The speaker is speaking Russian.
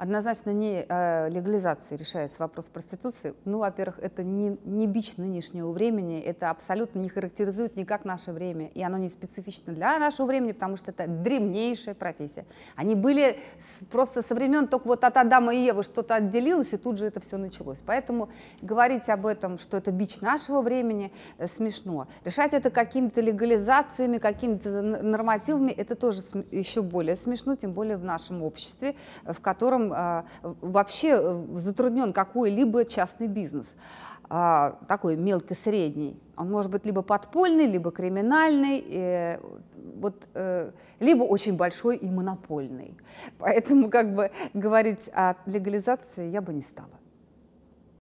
Однозначно не э, легализации решается вопрос проституции. Ну, во-первых, это не, не бич нынешнего времени, это абсолютно не характеризует никак наше время, и оно не специфично для нашего времени, потому что это древнейшая профессия. Они были с, просто со времен только вот от Адама и Евы что-то отделилось, и тут же это все началось. Поэтому говорить об этом, что это бич нашего времени, э, смешно. Решать это какими-то легализациями, какими-то нормативами, это тоже еще более смешно, тем более в нашем обществе, э, в котором а, вообще э, затруднен какой-либо частный бизнес, а, такой мелко-средний. Он может быть либо подпольный, либо криминальный, э, вот, э, либо очень большой и монопольный. Поэтому как бы говорить о легализации я бы не стала.